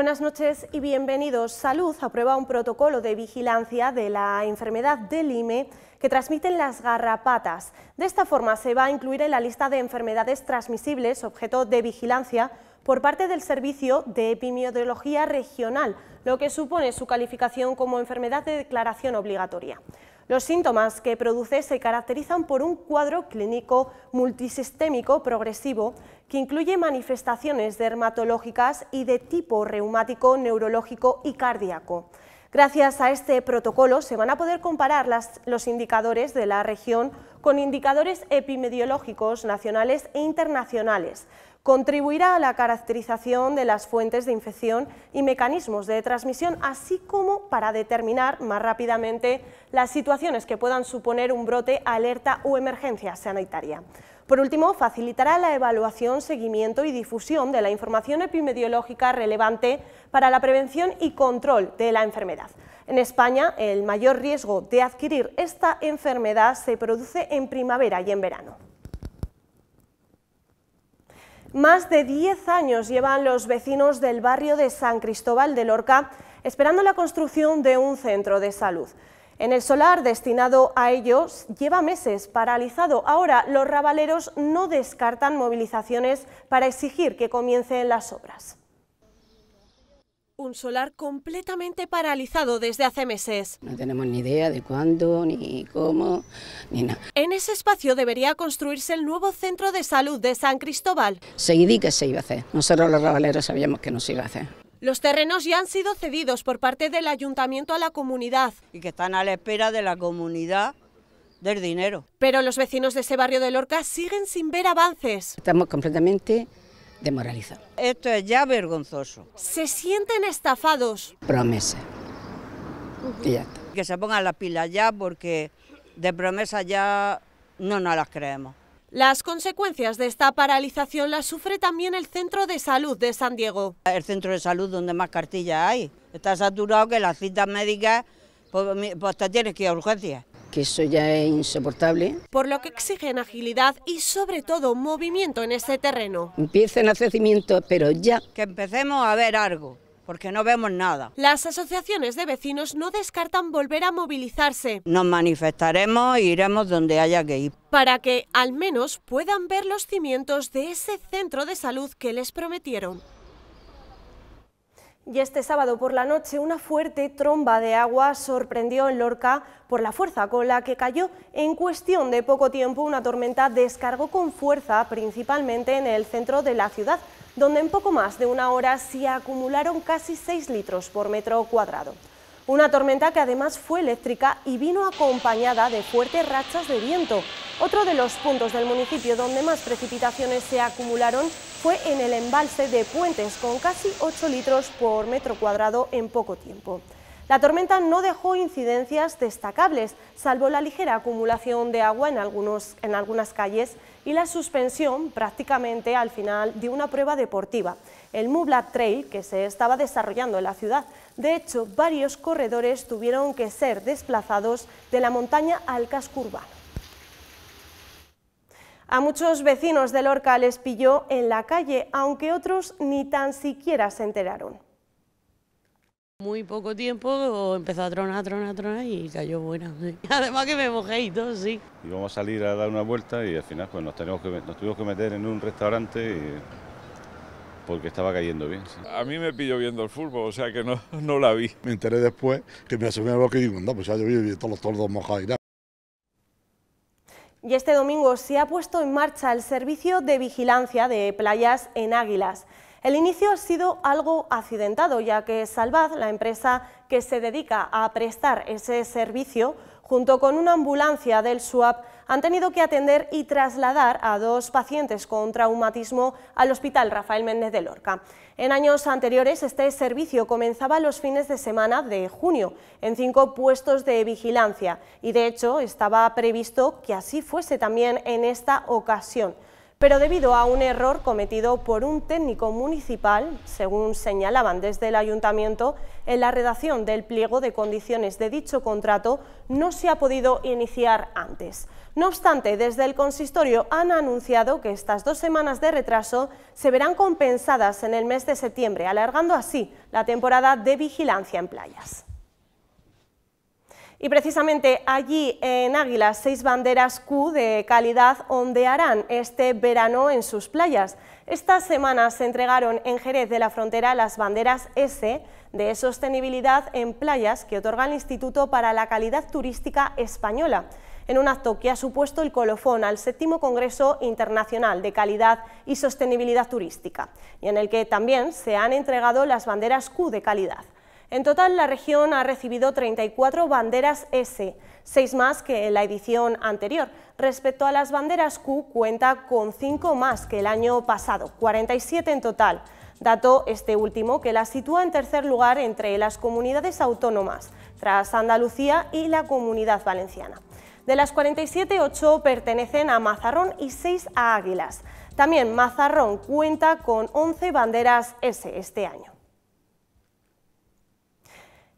Buenas noches y bienvenidos. Salud aprueba un protocolo de vigilancia de la enfermedad del IME que transmiten las garrapatas. De esta forma se va a incluir en la lista de enfermedades transmisibles objeto de vigilancia por parte del Servicio de Epidemiología Regional, lo que supone su calificación como enfermedad de declaración obligatoria. Los síntomas que produce se caracterizan por un cuadro clínico multisistémico progresivo que incluye manifestaciones dermatológicas y de tipo reumático, neurológico y cardíaco. Gracias a este protocolo se van a poder comparar los indicadores de la región con indicadores epidemiológicos nacionales e internacionales. Contribuirá a la caracterización de las fuentes de infección y mecanismos de transmisión, así como para determinar más rápidamente las situaciones que puedan suponer un brote, alerta o emergencia sanitaria. Por último, facilitará la evaluación, seguimiento y difusión de la información epidemiológica relevante para la prevención y control de la enfermedad. En España, el mayor riesgo de adquirir esta enfermedad se produce en primavera y en verano. Más de 10 años llevan los vecinos del barrio de San Cristóbal de Lorca esperando la construcción de un centro de salud. En el solar destinado a ellos lleva meses paralizado. Ahora los rabaleros no descartan movilizaciones para exigir que comiencen las obras. Un solar completamente paralizado desde hace meses. No tenemos ni idea de cuándo, ni cómo, ni nada. En ese espacio debería construirse el nuevo centro de salud de San Cristóbal. Seguidí que se iba a hacer. Nosotros los rabaleros sabíamos que no se iba a hacer. Los terrenos ya han sido cedidos por parte del ayuntamiento a la comunidad. Y que están a la espera de la comunidad del dinero. Pero los vecinos de ese barrio de Lorca siguen sin ver avances. Estamos completamente demoralizados. Esto es ya vergonzoso. Se sienten estafados. Promesa. Y ya Que se pongan las pilas ya porque de promesa ya no nos las creemos. Las consecuencias de esta paralización las sufre también el Centro de Salud de San Diego. El Centro de Salud donde más cartillas hay. Está saturado que las citas médicas, pues, pues te que ir a urgencias que eso ya es insoportable. Por lo que exigen agilidad y sobre todo movimiento en este terreno. Empiecen a cimientos, pero ya. Que empecemos a ver algo porque no vemos nada. Las asociaciones de vecinos no descartan volver a movilizarse. Nos manifestaremos e iremos donde haya que ir. Para que al menos puedan ver los cimientos de ese centro de salud que les prometieron. Y este sábado por la noche una fuerte tromba de agua sorprendió en Lorca por la fuerza con la que cayó. En cuestión de poco tiempo una tormenta descargó con fuerza principalmente en el centro de la ciudad donde en poco más de una hora se acumularon casi 6 litros por metro cuadrado. Una tormenta que además fue eléctrica y vino acompañada de fuertes rachas de viento. Otro de los puntos del municipio donde más precipitaciones se acumularon fue en el embalse de Puentes, con casi 8 litros por metro cuadrado en poco tiempo. La tormenta no dejó incidencias destacables, salvo la ligera acumulación de agua en, algunas calles y la suspensión prácticamente al final de una prueba deportiva, el Mubla Trail que se estaba desarrollando en la ciudad. De hecho, varios corredores tuvieron que ser desplazados de la montaña al casco urbano. A muchos vecinos de Lorca les pilló en la calle, aunque otros ni tan siquiera se enteraron. Muy poco tiempo empezó a tronar, tronar, tronar y cayó buena. Además que me mojé y todo, sí. Íbamos a salir a dar una vuelta y al final pues nos, que, nos tuvimos que meter en un restaurante porque estaba cayendo bien. A mí me pilló viendo el fútbol, o sea que no, no la vi. Me enteré después que me asomé algo que digo, no, pues ya llovido y todos los tordos mojados y Y este domingo se ha puesto en marcha el servicio de vigilancia de playas en Águilas. El inicio ha sido algo accidentado, ya que Salvad, la empresa que se dedica a prestar ese servicio, junto con una ambulancia del SUAP, han tenido que atender y trasladar a dos pacientes con traumatismo al Hospital Rafael Méndez de Lorca. En años anteriores, este servicio comenzaba los fines de semana de junio en cinco puestos de vigilancia y, de hecho, estaba previsto que así fuese también en esta ocasión pero debido a un error cometido por un técnico municipal, según señalaban desde el ayuntamiento, en la redacción del pliego de condiciones de dicho contrato no se ha podido iniciar antes. No obstante, desde el consistorio han anunciado que estas dos semanas de retraso se verán compensadas en el mes de septiembre, alargando así la temporada de vigilancia en playas. Y precisamente allí en Águilas, seis banderas Q de calidad ondearán este verano en sus playas. Esta semana se entregaron en Jerez de la Frontera las banderas S de sostenibilidad en playas que otorga el Instituto para la Calidad Turística Española, en un acto que ha supuesto el colofón al séptimo Congreso Internacional de Calidad y Sostenibilidad Turística, y en el que también se han entregado las banderas Q de calidad. En total, la región ha recibido 34 banderas S, 6 más que en la edición anterior. Respecto a las banderas Q, cuenta con 5 más que el año pasado, 47 en total. Dato este último que la sitúa en tercer lugar entre las comunidades autónomas, tras Andalucía y la Comunidad Valenciana. De las 47, 8 pertenecen a Mazarrón y 6 a Águilas. También Mazarrón cuenta con 11 banderas S este año.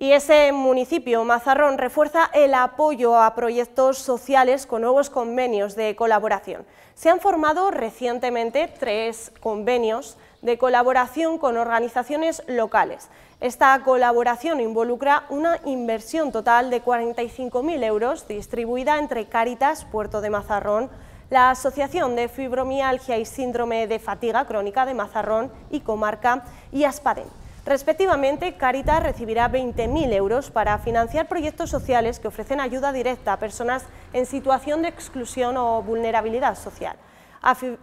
Y ese municipio, Mazarrón, refuerza el apoyo a proyectos sociales con nuevos convenios de colaboración. Se han formado recientemente tres convenios de colaboración con organizaciones locales. Esta colaboración involucra una inversión total de 45.000 euros distribuida entre Cáritas, Puerto de Mazarrón, la Asociación de Fibromialgia y Síndrome de Fatiga Crónica de Mazarrón y Comarca y Aspadén. Respectivamente, Caritas recibirá 20.000 euros para financiar proyectos sociales que ofrecen ayuda directa a personas en situación de exclusión o vulnerabilidad social.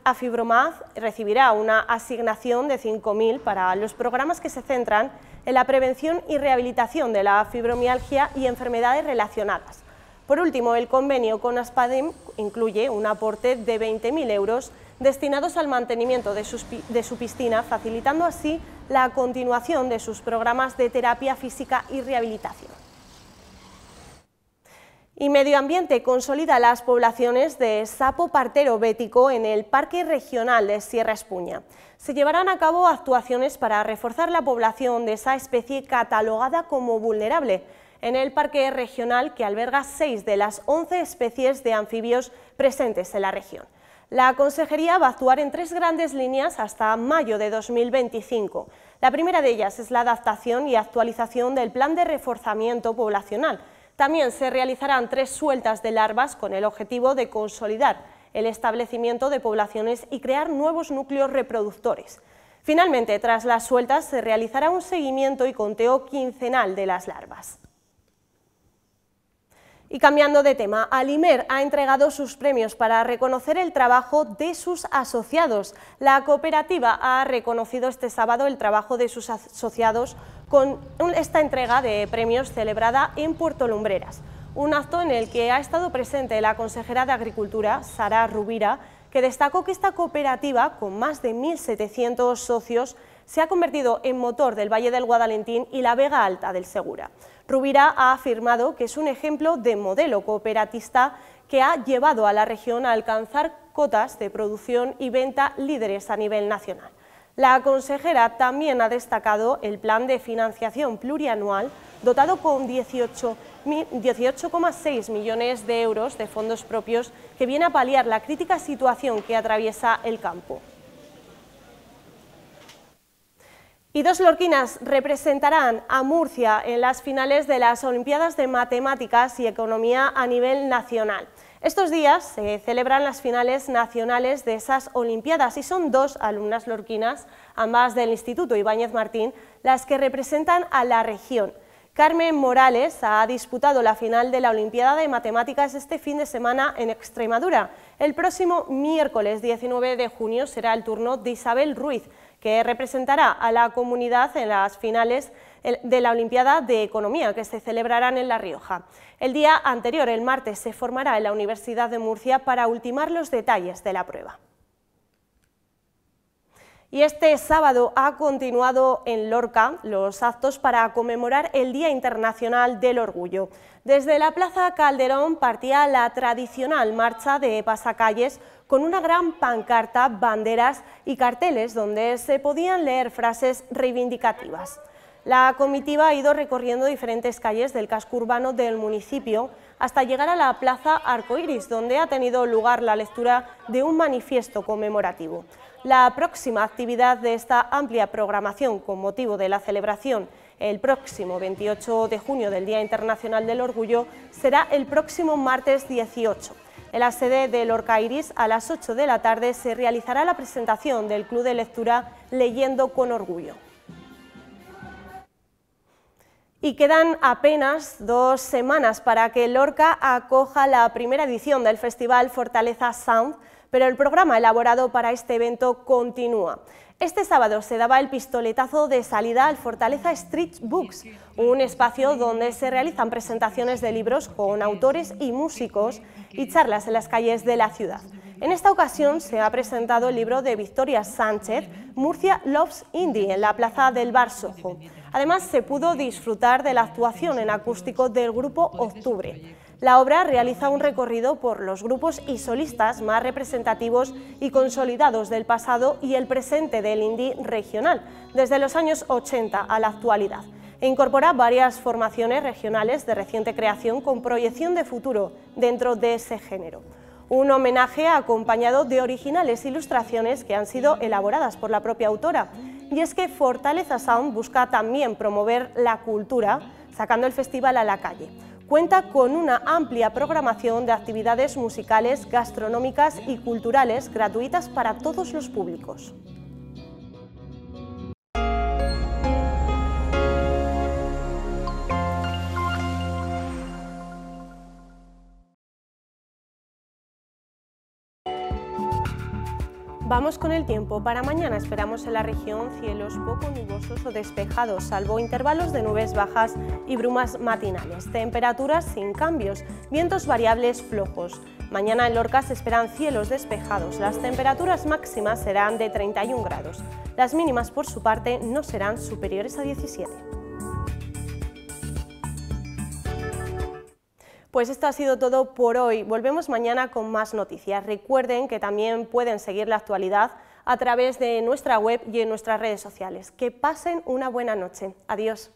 Afibromaz recibirá una asignación de 5.000 para los programas que se centran en la prevención y rehabilitación de la fibromialgia y enfermedades relacionadas. Por último, el convenio con Aspadem incluye un aporte de 20.000 euros destinados al mantenimiento de, su piscina, facilitando así la continuación de sus programas de terapia física y rehabilitación. Y Medio Ambiente consolida las poblaciones de sapo partero bético en el Parque Regional de Sierra Espuña. Se llevarán a cabo actuaciones para reforzar la población de esa especie catalogada como vulnerable en el Parque Regional que alberga seis de las 11 especies de anfibios presentes en la región. La consejería va a actuar en tres grandes líneas hasta mayo de 2025. La primera de ellas es la adaptación y actualización del plan de reforzamiento poblacional. También se realizarán tres sueltas de larvas con el objetivo de consolidar el establecimiento de poblaciones y crear nuevos núcleos reproductores. Finalmente, tras las sueltas, se realizará un seguimiento y conteo quincenal de las larvas. Y cambiando de tema, Alimer ha entregado sus premios para reconocer el trabajo de sus asociados. La cooperativa ha reconocido este sábado el trabajo de sus asociados con esta entrega de premios celebrada en Puerto Lumbreras. Un acto en el que ha estado presente la consejera de Agricultura, Sara Rubira, que destacó que esta cooperativa, con más de 1.700 socios, se ha convertido en motor del Valle del Guadalentín y la Vega Alta del Segura. Rubira ha afirmado que es un ejemplo de modelo cooperatista que ha llevado a la región a alcanzar cotas de producción y venta líderes a nivel nacional. La consejera también ha destacado el plan de financiación plurianual dotado con 18,6 millones de euros de fondos propios que viene a paliar la crítica situación que atraviesa el campo. Y dos lorquinas representarán a Murcia en las finales de las Olimpiadas de Matemáticas y Economía a nivel nacional. Estos días se celebran las finales nacionales de esas Olimpiadas y son dos alumnas lorquinas, ambas del Instituto Ibáñez Martín, las que representan a la región. Carmen Morales ha disputado la final de la Olimpiada de Matemáticas este fin de semana en Extremadura. El próximo miércoles 19 de junio será el turno de Isabel Ruiz, que representará a la comunidad en las finales de la Olimpiada de Economía, que se celebrarán en La Rioja. El día anterior, el martes, se formará en la Universidad de Murcia para ultimar los detalles de la prueba. Y este sábado ha continuado en Lorca los actos para conmemorar el Día Internacional del Orgullo. Desde la Plaza Calderón partía la tradicional marcha de pasacalles con una gran pancarta, banderas y carteles donde se podían leer frases reivindicativas. La comitiva ha ido recorriendo diferentes calles del casco urbano del municipio hasta llegar a la Plaza Arcoiris, donde ha tenido lugar la lectura de un manifiesto conmemorativo. La próxima actividad de esta amplia programación con motivo de la celebración el próximo 28 de junio del Día Internacional del Orgullo será el próximo martes 18 en la sede del Orca Iris, a las 8 de la tarde, se realizará la presentación del Club de Lectura Leyendo con Orgullo. Y quedan apenas dos semanas para que Lorca acoja la primera edición del Festival Fortaleza Sound, pero el programa elaborado para este evento continúa. Este sábado se daba el pistoletazo de salida al Fortaleza Street Books, un espacio donde se realizan presentaciones de libros con autores y músicos y charlas en las calles de la ciudad. En esta ocasión se ha presentado el libro de Victoria Sánchez, Murcia Loves Indie, en la plaza del Bar Además, se pudo disfrutar de la actuación en acústico del grupo Octubre. La obra realiza un recorrido por los grupos y solistas más representativos y consolidados del pasado y el presente del indie regional, desde los años 80 a la actualidad, e incorpora varias formaciones regionales de reciente creación con proyección de futuro dentro de ese género. Un homenaje acompañado de originales ilustraciones que han sido elaboradas por la propia autora. Y es que Fortaleza Sound busca también promover la cultura, sacando el festival a la calle cuenta con una amplia programación de actividades musicales, gastronómicas y culturales gratuitas para todos los públicos. con el tiempo. Para mañana esperamos en la región cielos poco nubosos o despejados, salvo intervalos de nubes bajas y brumas matinales. Temperaturas sin cambios, vientos variables flojos. Mañana en Lorca se esperan cielos despejados. Las temperaturas máximas serán de 31 grados. Las mínimas, por su parte, no serán superiores a 17. Pues esto ha sido todo por hoy. Volvemos mañana con más noticias. Recuerden que también pueden seguir la actualidad a través de nuestra web y en nuestras redes sociales. Que pasen una buena noche. Adiós.